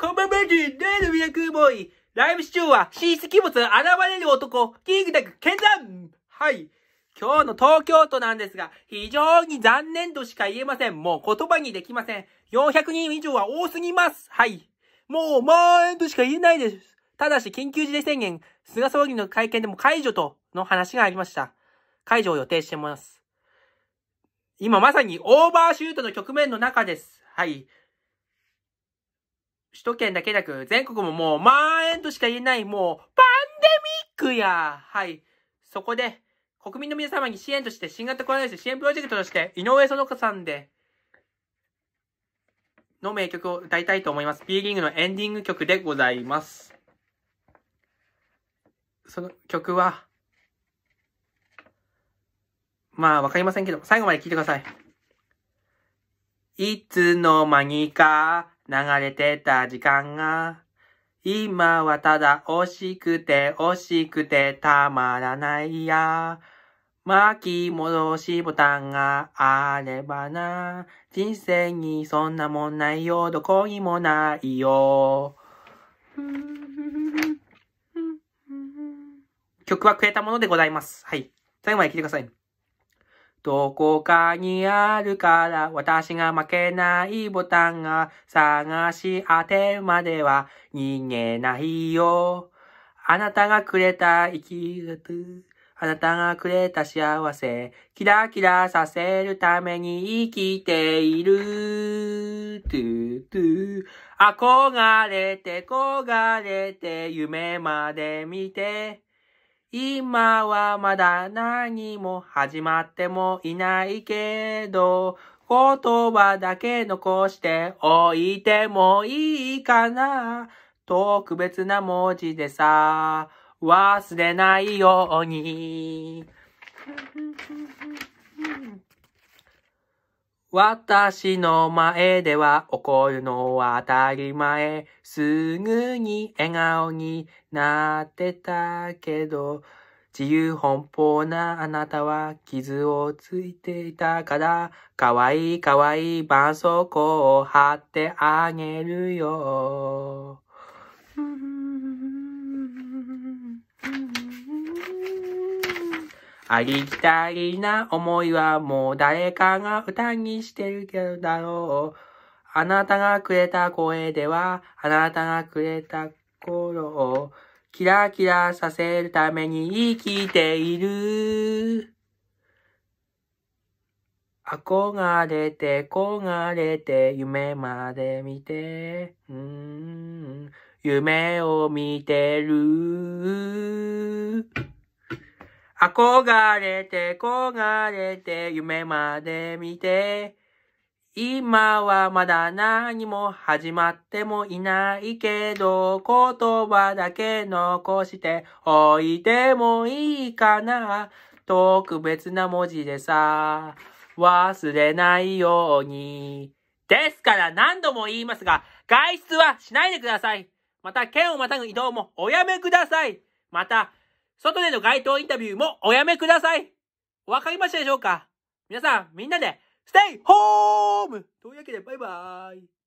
こんばんは、デーミラクボーイ。ライは、新物現れる男、キングダック、ザンはい。今日の東京都なんですが、非常に残念としか言えません。もう言葉にできません。400人以上は多すぎます。はい。もう、まんとしか言えないです。ただし、緊急事態宣言、菅総理の会見でも解除との話がありました。解除を予定してます。今まさにオーバーシュートの局面の中です。はい。首都圏だけなく、全国ももう万円としか言えない、もう、パンデミックやはい。そこで、国民の皆様に支援として、新型コロナウイルス支援プロジェクトとして、井上園子さんで、の名曲を歌いたいと思います。B リングのエンディング曲でございます。その曲は、まあわかりませんけど、最後まで聴いてください。いつの間にか、流れてた時間が、今はただ惜しくて惜しくてたまらないや。巻き戻しボタンがあればな。人生にそんなもんないよ。どこにもないよ。曲はくれたものでございます。はい。最後まで聴いてください。どこかにあるから私が負けないボタンが探し当てまでは逃げないよ。あなたがくれた生き方、あなたがくれた幸せ、キラキラさせるために生きている。トゥトゥ憧れて、焦がれて、夢まで見て、今はまだ何も始まってもいないけど、言葉だけ残しておいてもいいかな。特別な文字でさ、忘れないように。私の前では怒るのは当たり前。すぐに笑顔になってたけど、自由奔放なあなたは傷をついていたから、かわいいかわいい絆創膏を貼ってあげるよ。ありきたりな思いはもう誰かが歌にしてるけどだろう。あなたがくれた声では、あなたがくれた頃をキラキラさせるために生きている。憧れて、憧れて、夢まで見て、うん、夢を見てる。憧れて、焦れて、夢まで見て、今はまだ何も始まってもいないけど、言葉だけ残しておいてもいいかな。特別な文字でさ、忘れないように。ですから何度も言いますが、外出はしないでください。また、県をまたぐ移動もおやめください。また、外での街頭インタビューもおやめください。わかりましたでしょうか皆さん、みんなで、ステイホームというわけで、バイバーイ。